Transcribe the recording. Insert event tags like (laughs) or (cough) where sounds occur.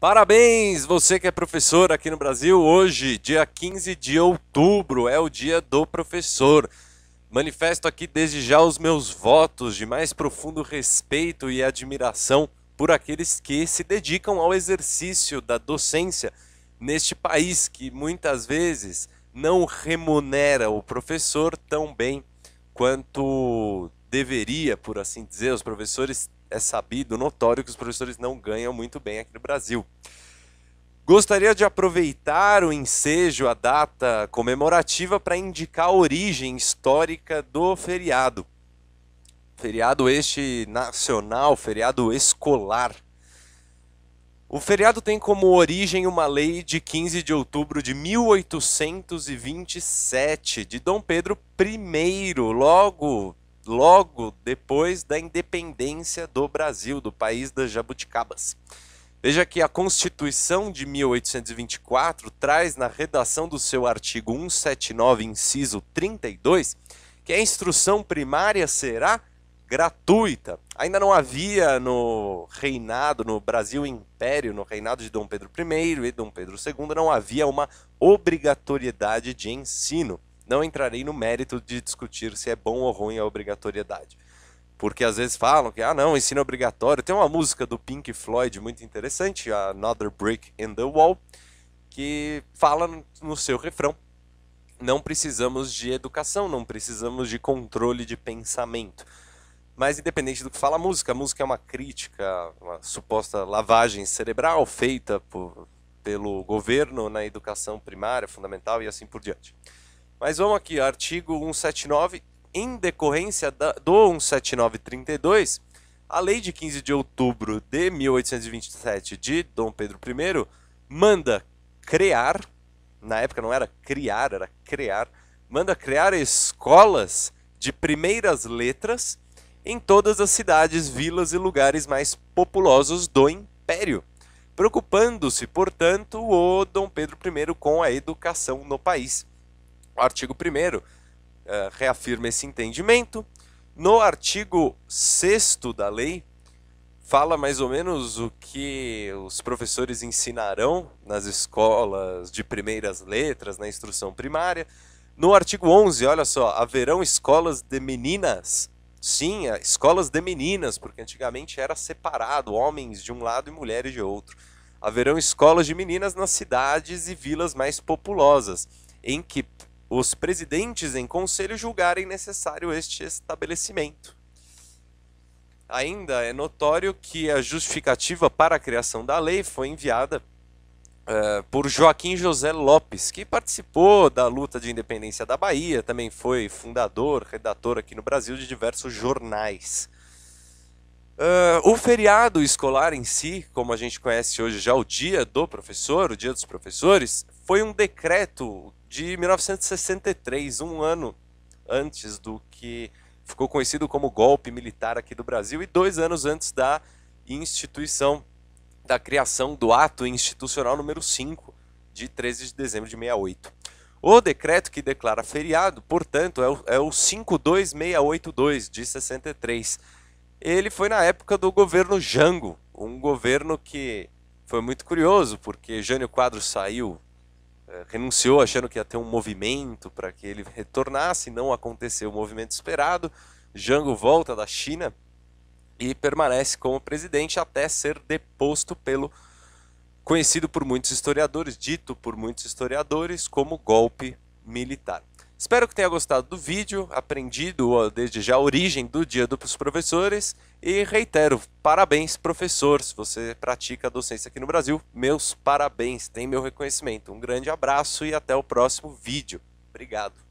Parabéns, você que é professor aqui no Brasil. Hoje, dia 15 de outubro, é o dia do professor. Manifesto aqui desde já os meus votos de mais profundo respeito e admiração por aqueles que se dedicam ao exercício da docência neste país que muitas vezes não remunera o professor tão bem quanto deveria, por assim dizer. Os professores é sabido, notório, que os professores não ganham muito bem aqui no Brasil. Gostaria de aproveitar o ensejo, a data comemorativa, para indicar a origem histórica do feriado. Feriado este nacional, feriado escolar. O feriado tem como origem uma lei de 15 de outubro de 1827, de Dom Pedro I, logo logo depois da independência do Brasil, do país das jabuticabas. Veja que a Constituição de 1824 traz na redação do seu artigo 179, inciso 32, que a instrução primária será gratuita. Ainda não havia no reinado, no Brasil Império, no reinado de Dom Pedro I e Dom Pedro II, não havia uma obrigatoriedade de ensino. Não entrarei no mérito de discutir se é bom ou ruim a obrigatoriedade. Porque às vezes falam que, ah, não, ensino obrigatório. Tem uma música do Pink Floyd muito interessante, Another Brick in the Wall, que fala no seu refrão: não precisamos de educação, não precisamos de controle de pensamento. Mas independente do que fala a música, a música é uma crítica, uma suposta lavagem cerebral feita por, pelo governo na educação primária, fundamental e assim por diante. Mas vamos aqui, artigo 179, em decorrência da, do 17932, a lei de 15 de outubro de 1827 de Dom Pedro I manda criar, na época não era criar, era criar, manda criar escolas de primeiras letras em todas as cidades, vilas e lugares mais populosos do império, preocupando-se, portanto, o Dom Pedro I com a educação no país. O artigo 1 eh, reafirma esse entendimento. No artigo 6 da lei, fala mais ou menos o que os professores ensinarão nas escolas de primeiras letras, na instrução primária. No artigo 11, olha só, haverão escolas de meninas. Sim, é, escolas de meninas, porque antigamente era separado, homens de um lado e mulheres de outro. Haverão escolas de meninas nas cidades e vilas mais populosas, em que os presidentes em conselho julgarem necessário este estabelecimento. Ainda é notório que a justificativa para a criação da lei foi enviada uh, por Joaquim José Lopes, que participou da luta de independência da Bahia, também foi fundador, redator aqui no Brasil de diversos jornais. Uh, o feriado escolar em si, como a gente conhece hoje já o Dia do Professor, o Dia dos Professores, foi um decreto de 1963, um ano antes do que ficou conhecido como golpe militar aqui do Brasil e dois anos antes da instituição, da criação do ato institucional número 5, de 13 de dezembro de 68. O decreto que declara feriado, portanto, é o, é o 52682 de 63 ele foi na época do governo Jango, um governo que foi muito curioso, porque Jânio Quadro saiu, eh, renunciou achando que ia ter um movimento para que ele (laughs) retornasse, não aconteceu o movimento esperado. Jango volta da China e permanece como presidente até ser deposto pelo conhecido por muitos historiadores, dito por muitos historiadores como golpe militar. Espero que tenha gostado do vídeo, aprendido desde já a origem do Dia dos Professores e reitero, parabéns professor, se você pratica a docência aqui no Brasil, meus parabéns, tem meu reconhecimento. Um grande abraço e até o próximo vídeo. Obrigado.